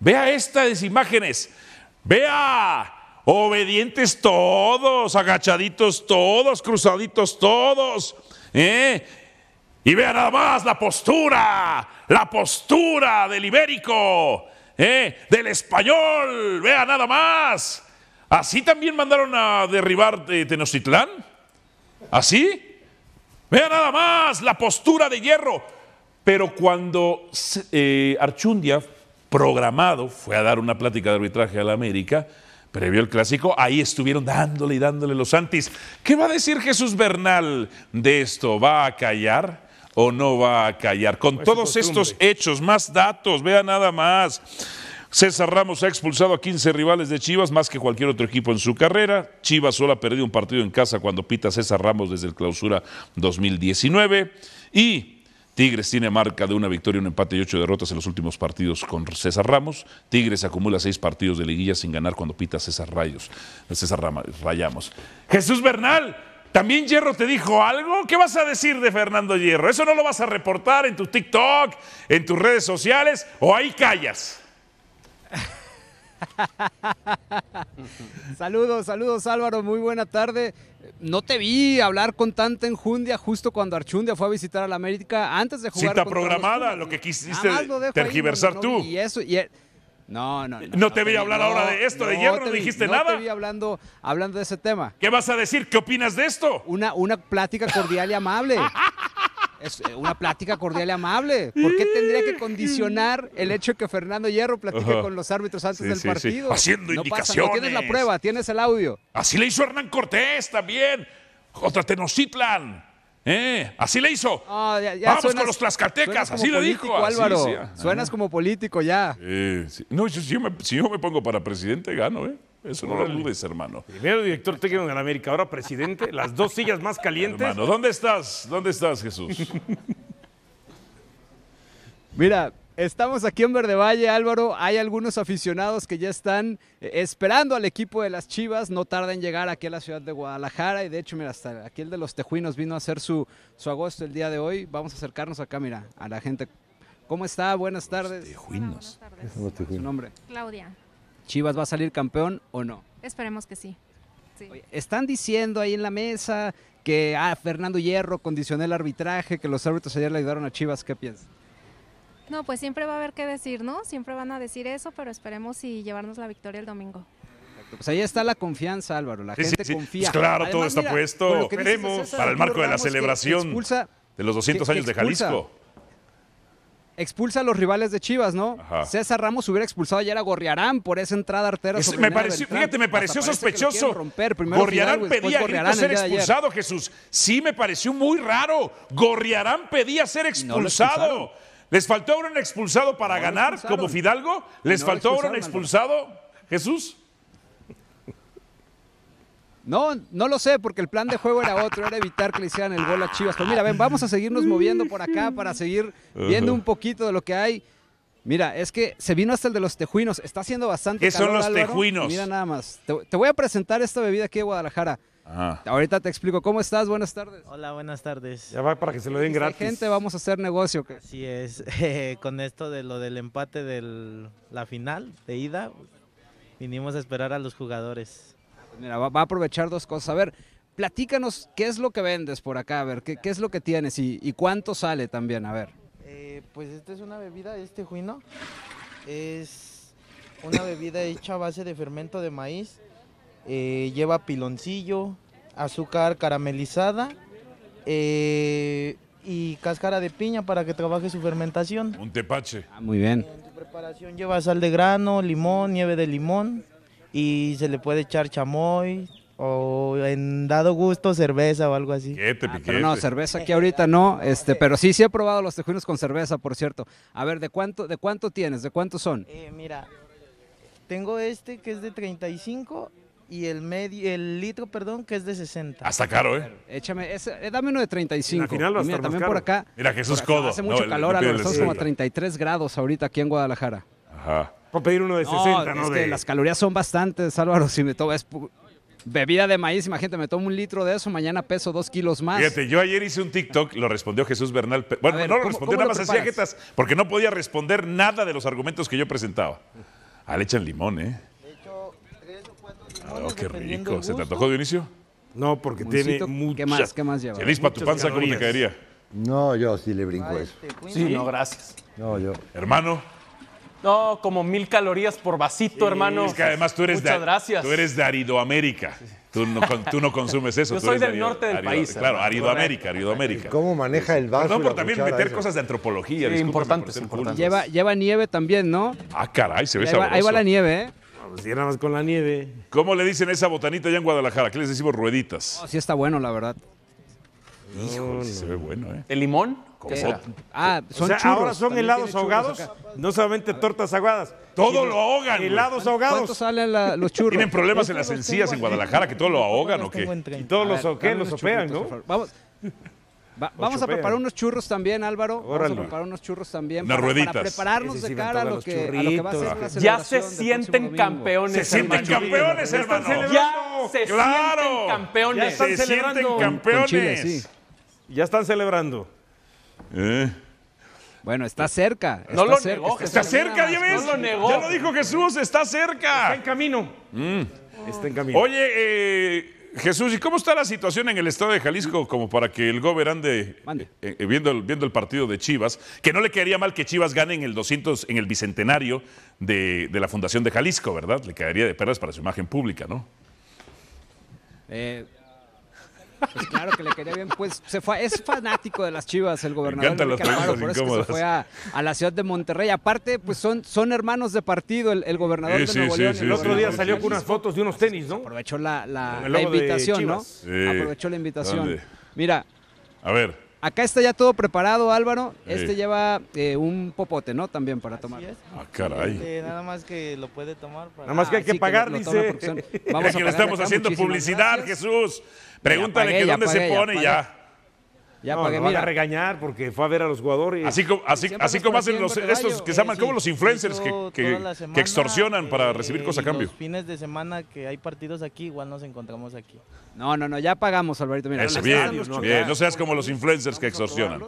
Vea estas imágenes. Vea, obedientes todos, agachaditos todos, cruzaditos todos. ¿eh? Y vea nada más la postura, la postura del ibérico, ¿eh? del español. Vea nada más. Así también mandaron a derribar de eh, Tenochtitlán. Así. Vea nada más la postura de hierro. Pero cuando Archundia programado, fue a dar una plática de arbitraje a la América, previo el clásico, ahí estuvieron dándole y dándole los antis. ¿Qué va a decir Jesús Bernal de esto? ¿Va a callar? o no va a callar. Con pues todos estos hechos, más datos, vea nada más. César Ramos ha expulsado a 15 rivales de Chivas, más que cualquier otro equipo en su carrera. Chivas solo ha perdido un partido en casa cuando pita César Ramos desde el clausura 2019. Y Tigres tiene marca de una victoria, un empate y ocho derrotas en los últimos partidos con César Ramos. Tigres acumula seis partidos de liguilla sin ganar cuando pita César Rayos. César Rayamos. Jesús Bernal, ¿también Hierro te dijo algo? ¿Qué vas a decir de Fernando Hierro? ¿Eso no lo vas a reportar en tu TikTok, en tus redes sociales o ahí callas? saludos, saludos Álvaro, muy buena tarde. No te vi hablar con tanta enjundia justo cuando Archundia fue a visitar a la América antes de jugar. Cita programada, lo que quisiste tergiversar tú. Y eso, er-, No, no, no. No te vi hablar ahora de esto, de hierro, no dijiste nada. No te vi hablando, hablando de ese tema. ¿Qué vas a decir? ¿Qué opinas de esto? Una, una plática cordial y amable. Es eh, una plática cordial y amable. ¿Por qué tendría que condicionar el hecho de que Fernando Hierro platique con los árbitros antes del partido? Haciendo indicación. indicaciones. tienes la prueba, tienes el audio. Así le hizo Hernán Cortés también contra Tenochtitlan. ¿eh? así le hizo. Vamos con los tlaxcaltecas, así le dijo. Álvaro, suenas ah. como político ya. no, yo, si, yo me, si yo me pongo para presidente, gano, ¿eh? Eso no lo dudes, hermano. Primero director técnico en América, ahora presidente. Las dos sillas más calientes. Hermano, ¿dónde estás? ¿Dónde estás, Jesús? Mira, Estamos aquí en Verde Valle, Álvaro. Hay algunos aficionados que ya están eh, esperando al equipo de las Chivas. No tarda en llegar aquí a la ciudad de Guadalajara. Y de hecho, mira, hasta aquí el de los Tejuinos vino a hacer su, su agosto el día de hoy. Vamos a acercarnos acá, mira, a la gente. ¿Cómo está? Buenas tardes. tejuinos. buenas tardes. ¿Su nombre? Claudia. ¿Chivas va a salir campeón o no? Esperemos que sí. están diciendo ahí en la mesa que a ah, Fernando Hierro condicionó el arbitraje, que los árbitros ayer le ayudaron a Chivas. ¿Qué piensas? No, pues siempre va a haber que decir, ¿no? Siempre van a decir eso, pero esperemos y llevarnos la victoria el domingo. Pues ahí está la confianza, Álvaro. La gente confía. claro, todo está puesto. Veremos para el marco de la celebración de los 200 años de Jalisco expulsa a los rivales de Chivas, ¿no? César Ramos hubiera expulsado ayer a Gorriarán por esa entrada artera. me pareció, fíjate, me pareció sospechoso. Gorriarán pedía ser expulsado, Jesús. Sí, me pareció muy raro. Gorriarán pedía ser expulsado. ¿Les faltó a un expulsado para ganar como Fidalgo? ¿Les faltó a un expulsado, Jesús? No, no lo sé, porque el plan de juego era otro, era evitar que le hicieran el gol a Chivas. Pero pues mira, ven, vamos a seguirnos moviendo por acá para seguir viendo un poquito de lo que hay. Mira, es que se vino hasta el de los tejuinos. Está haciendo bastante ¿Qué son los tejuinos? Mira nada más. Te, voy a presentar esta bebida aquí de Guadalajara. Ahorita te explico. ¿Cómo estás? Buenas tardes. Hola, buenas tardes. Ya va para que se lo den gratis. gente, vamos a hacer negocio. Así es. con esto de lo del empate de la final de ida, vinimos a esperar a los jugadores. Mira, va, a aprovechar dos cosas. A ver, platícanos qué es lo que vendes por acá, a ver, qué, es lo que tienes y, cuánto sale también, a ver. Eh, pues esta es una bebida, este juino es una bebida hecha a base de fermento de maíz, eh, lleva piloncillo, azúcar caramelizada eh, y cáscara de piña para que trabaje su fermentación. Un tepache. Ah, muy bien. En tu preparación lleva sal de grano, limón, nieve de limón y se le puede echar chamoy o en dado gusto cerveza o algo así. Ah, pero no, cerveza aquí ahorita no, este, pero sí, sí he probado los tejuinos con cerveza, por cierto. A ver, ¿de cuánto, de cuánto tienes? ¿De cuántos son? Eh, mira, tengo este que es de 35 y el medio, el litro, perdón, que es de 60. Hasta caro, ¿eh? Échame, eh, dame uno de 35. Al final a mira, también por acá. Mira, Jesús Codo. Hace mucho calor, el, son como 33 grados ahorita aquí en Guadalajara. Ajá pedir uno de 60, ¿no? Es Que las calorías son bastantes, Álvaro. Si me tomas bebida de maíz, imagínate, me tomo un litro de eso, mañana peso dos kilos más. Fíjate, yo ayer hice un TikTok, lo respondió Jesús Bernal. Bueno, no lo respondió, nada más hacía jetas, porque no podía responder nada de los argumentos que yo presentaba. Ah, le echan limón, ¿eh? Ah, oh, qué rico. ¿Se te antojó, Dionisio? No, porque tiene mucho. ¿Qué más? ¿Qué más lleva? Feliz para tu panza, ¿cómo te caería? No, yo sí le brinco eso. Sí, no, gracias. No, yo. Hermano. No, como mil calorías por vasito, hermano. Es que además tú eres Muchas de, gracias. Tú eres de Aridoamérica. Tú no, consumes eso. Yo soy del norte del país. claro, Aridoamérica, Aridoamérica. ¿Cómo maneja el vaso? No, por también meter cosas de antropología. Sí, importante. importantes. Lleva, nieve también, ¿no? Ah, caray, se ve sabroso. ahí va la nieve, ¿eh? Ah, si pues nada más con la nieve. ¿Cómo le dicen esa botanita allá en Guadalajara? ¿Qué les decimos rueditas? sí está bueno, la verdad. Híjole, se ve bueno, ¿eh? ¿El limón? Ah, son ahora son helados ahogados, no solamente tortas aguadas. Todo lo ahogan. Helados ahogados. ¿Cuánto salen los churros? Tienen problemas en las encías en Guadalajara que todo lo ahogan o qué. Y todos los, o ¿qué? los sopean, ¿no? Vamos. vamos a preparar unos churros también, Álvaro. Vamos a preparar unos churros también. Para, para, prepararnos de cara a lo, que, a lo, que, va a ser Ya se sienten campeones, Se sienten campeones, hermano. Ya se sienten campeones. Ya se sienten campeones. Ya están celebrando. ¿Eh? Bueno, está cerca. Está cerca, Está, cerca, ya lo Ya lo dijo Jesús, está cerca. Está en camino. Mm. Está en camino. Oye, eh, Jesús, ¿y cómo está la situación en el estado de Jalisco como para que el gobernante eh, viendo, el, viendo el partido de Chivas? Que no le quedaría mal que Chivas gane en el 200, en el bicentenario de, de la Fundación de Jalisco, ¿verdad? Le quedaría de perlas para su imagen pública, ¿no? Eh, pues claro que le quería bien, pues se fue, es fanático de las Chivas el gobernador. por eso se fue a, la ciudad de Monterrey. Aparte, pues son, son hermanos de partido el, gobernador de Nuevo León. el otro día salió con unas fotos de unos tenis, ¿no? Aprovechó la, invitación, ¿no? Aprovechó la invitación. Mira. A ver. Acá está ya todo preparado, Álvaro. Este lleva eh, un popote, ¿no? También para tomar. Ah, caray. Este, nada más que lo puede tomar. Para... Nada más que hay que pagar, dice. Vamos a que le estamos haciendo publicidad, Jesús. Pregúntale que dónde se pone ya ya no, pagué, no a regañar porque fue a ver a los jugadores. Así, como, así, así como hacen los, estos que se llaman eh, como los influencers que, extorsionan para eh, recibir cosas a cambio. Los fines de semana que hay partidos aquí, igual nos encontramos aquí. No, no, no, ya pagamos, Alvarito. Mira, Eso, bien, no, seas como los influencers que extorsionan.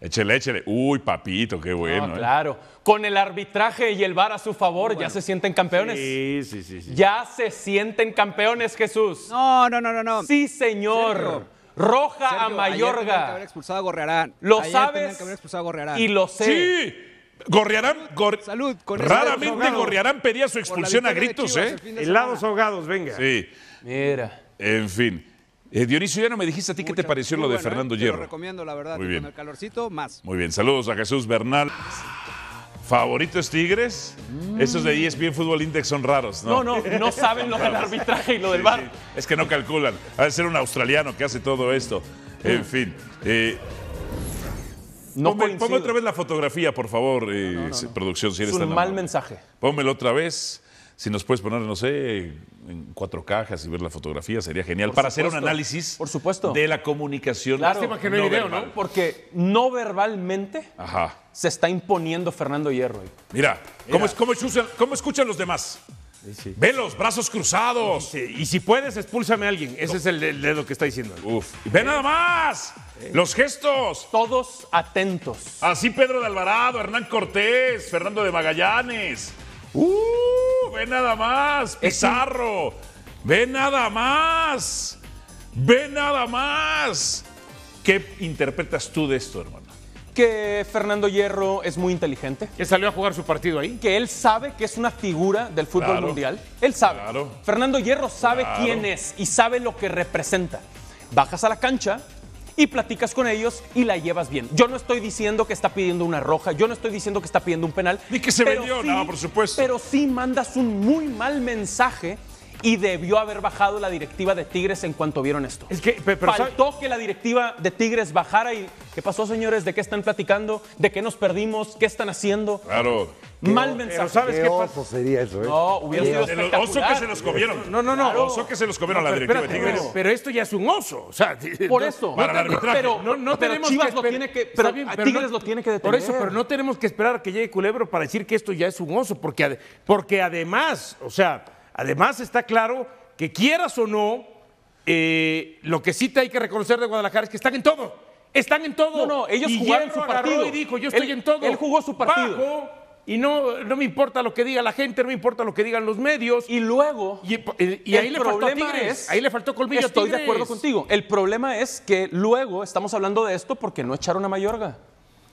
Échele, échele. Uy, papito, qué bueno. ¿eh? claro. Con el arbitraje y el bar a su favor, ya se sienten campeones. Sí, sí, sí, Ya se sienten campeones, Jesús. No, no, no, no, no. Sí, señor. Roja a Mayorga. Que haber expulsado Lo sabes. Y lo sé. Sí. Gorriarán, Salud, raramente Gorriarán pedía su expulsión a gritos, ¿eh? Helados ahogados, venga. Sí. Mira. En fin. Eh, Dionisio, ya no me dijiste a ti qué te pareció lo de ¿eh? Fernando Hierro. Te lo recomiendo, la verdad, Muy bien. con el calorcito, más. Muy bien, saludos a Jesús Bernal. ¿Favoritos Tigres. Esos de ESPN Fútbol Index son raros, ¿no? No, no, saben lo del arbitraje y lo del bar. Es que no calculan. Ha de ser un australiano que hace todo esto. En fin. Eh, pongo otra vez la fotografía, por favor, eh, producción. Si eres es un mal mensaje. Pónmelo otra vez. Si nos puedes poner, no sé, en cuatro cajas y ver la fotografía, sería genial. para hacer un análisis por supuesto. de la comunicación. Lástima que no, hay ¿no? Porque no verbalmente se está imponiendo Fernando Hierro. Mira, ¿cómo, es, cómo, escuchan, escuchan los demás? Sí. Ve los brazos cruzados. Y si, puedes, expúlsame a alguien. Ese es el dedo que está diciendo. Uf. Ve nada más. Los gestos. Todos atentos. Así Pedro de Alvarado, Hernán Cortés, Fernando de Magallanes. Uh. Ve nada más, Pizarro. Ve nada más. Ve nada más. ¿Qué interpretas tú de esto, hermano? que Fernando Hierro es muy inteligente. Que salió a jugar su partido ahí. Que él sabe que es una figura del fútbol mundial. Él sabe. Fernando Hierro sabe quién es y sabe lo que representa. Bajas a la cancha, y platicas con ellos y la llevas bien. Yo no estoy diciendo que está pidiendo una roja, yo no estoy diciendo que está pidiendo un penal. Ni que se vendió, nada, por supuesto. Pero sí mandas un muy mal mensaje y debió haber bajado la directiva de Tigres en cuanto vieron esto. Es que faltó que la directiva de Tigres bajara y ¿qué pasó, señores? ¿De qué están platicando? ¿De qué nos perdimos? ¿Qué están haciendo? Claro. Mal mensaje. Pero ¿sabes qué, sería eso? ¿eh? No, hubiera sido espectacular. Oso que se los comieron. No, no, no. El Oso que se los comieron la directiva de Tigres. Pero, esto ya es un oso, o sea, por eso. Para pero no, tenemos que pero, Tigres lo tiene que detener. Por eso, pero no tenemos que esperar a que llegue Culebro para decir que esto ya es un oso, porque porque además, o sea, Además, está claro que quieras o no, eh, lo que sí te hay que reconocer de Guadalajara es que están en todo. Están en todo. No, no, ellos jugaron su partido. Y dijo, yo estoy en todo. Él jugó su partido. y no, no me importa lo que diga la gente, no me importa lo que digan los medios. Y luego. Y, ahí le faltó Es, ahí le faltó colmillo Estoy de acuerdo contigo. El problema es que luego estamos hablando de esto porque no echaron a Mayorga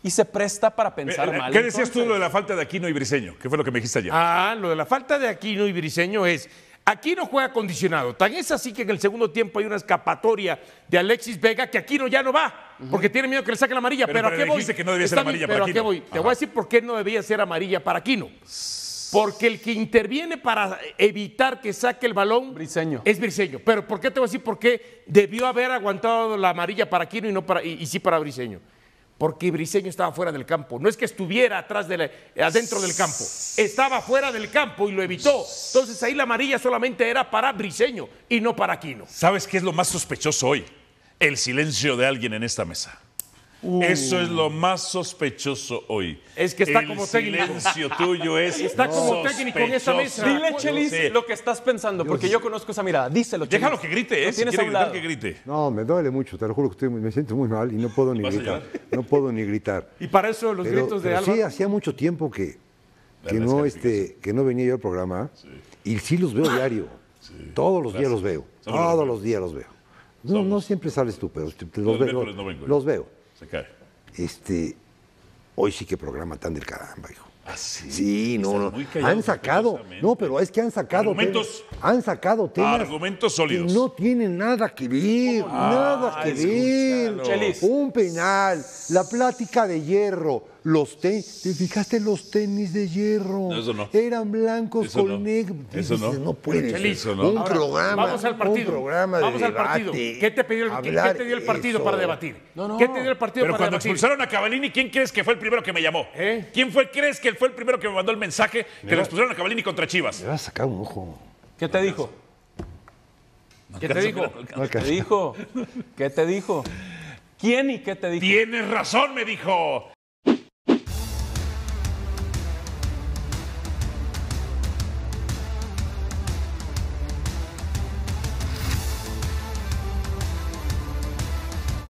y se presta para pensar eh, eh, mal. ¿Qué decías tú lo de la falta de Aquino y Briseño? ¿Qué fue lo que me dijiste ayer? Ah, lo de la falta de Aquino y Briseño es Aquino juega acondicionado. Tan es así que en el segundo tiempo hay una escapatoria de Alexis Vega que Aquino ya no va, porque tiene miedo que le saque la amarilla. Pero, qué que no debía ser amarilla Te voy a decir por qué no debía ser amarilla para Aquino. Porque el que interviene para evitar que saque el balón Briseño. es Briseño. Pero ¿por qué te voy a decir por qué debió haber aguantado la amarilla para Aquino y no para y sí para Briseño? porque Briseño estaba fuera del campo. No es que estuviera atrás de adentro del campo, estaba fuera del campo y lo evitó. Entonces ahí la amarilla solamente era para Briseño y no para Aquino. ¿Sabes qué es lo más sospechoso hoy? El silencio de alguien en esta mesa. Eso es mm. lo más sospechoso hoy. Es que está como técnico. silencio tuyo es Está como técnico en esa mesa. Dile, Chelis, lo que estás pensando, porque yo conozco esa mirada. Díselo, Chelis. Déjalo que grite, ¿eh? Si gritar, que grite. No, me duele mucho, te lo juro que me siento muy mal y no puedo ni gritar. No puedo ni gritar. Y para eso los gritos de Sí, hacía mucho tiempo que, no, este, que no venía yo al programa y sí los veo diario. Todos los días los veo. Todos los días los veo. No, no siempre sales tú, pero los, veo, los ¿eh? veo. Se Este, hoy sí que programa tan del caramba, hijo. Ah, sí? no, no. han sacado, no, pero es que han sacado argumentos, han sacado temas argumentos sólidos. Que no tienen nada que ver, ah, nada que ver. Un penal, la plática de hierro, los tenis, ¿te fijaste los tenis de hierro? eso no. Eran blancos con negro. Eso no. no puede ser. No. Un programa. Vamos al partido. de vamos al partido. ¿Qué te, pidió el, ¿qué te dio el partido para debatir? ¿Qué te dio el partido Pero cuando expulsaron a Cavalini, ¿quién crees que fue el primero que me llamó? ¿Eh? ¿Quién fue, crees que fue el primero que me mandó el mensaje que le expulsaron a Cavalini contra Chivas? Te vas a sacar un ojo. ¿Qué te dijo? ¿Qué te dijo? ¿Qué te dijo? ¿Qué te dijo? ¿Quién y qué te dijo? Tienes razón, me dijo.